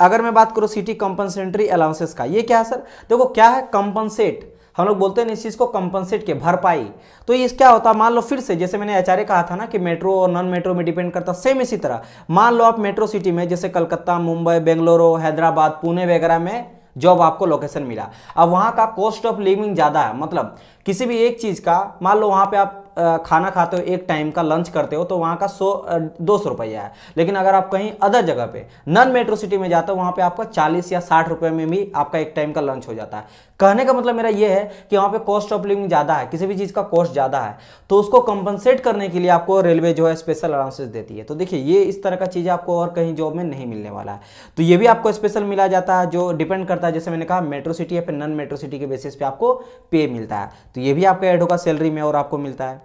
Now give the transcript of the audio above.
अगर मैं बात करूं सिटी कंपनसेटरी अलाउंसेस का ये क्या है सर देखो क्या है कंपनसेट हम लोग बोलते हैं इस चीज़ को कंपनसेट के भरपाई तो ये क्या होता है मान लो फिर से जैसे मैंने आचार्य कहा था ना कि मेट्रो और नॉन मेट्रो में डिपेंड करता सेम इसी तरह मान लो आप मेट्रो सिटी में जैसे कलकत्ता मुंबई बेंगलोरो हैदराबाद पुणे वगैरह में जॉब आपको लोकेशन मिला अब वहां का कॉस्ट ऑफ लिविंग ज़्यादा है मतलब किसी भी एक चीज़ का मान लो वहाँ पे आप खाना खाते हो एक टाइम का लंच करते हो तो वहां का सौ दो सौ रुपया है लेकिन अगर आप कहीं अदर जगह पे नॉन मेट्रो सिटी में जाते हो वहां पे आपका चालीस या साठ रुपये में भी आपका एक टाइम का लंच हो जाता है कहने का मतलब मेरा यह है कि वहाँ पे कॉस्ट ऑफ लिविंग ज़्यादा है किसी भी चीज़ का कॉस्ट ज़्यादा है तो उसको कंपनसेट करने के लिए आपको रेलवे जो है स्पेशल अलाउंसेस देती है तो देखिए ये इस तरह का चीज़ आपको और कहीं जॉब में नहीं मिलने वाला है तो ये भी आपको स्पेशल मिला जाता है जो डिपेंड करता है जैसे मैंने कहा मेट्रो सिटी या फिर नॉन मेट्रो सिटी के बेसिस पे आपको पे मिलता है तो ये भी आपका ऐड होगा सैलरी में और आपको मिलता है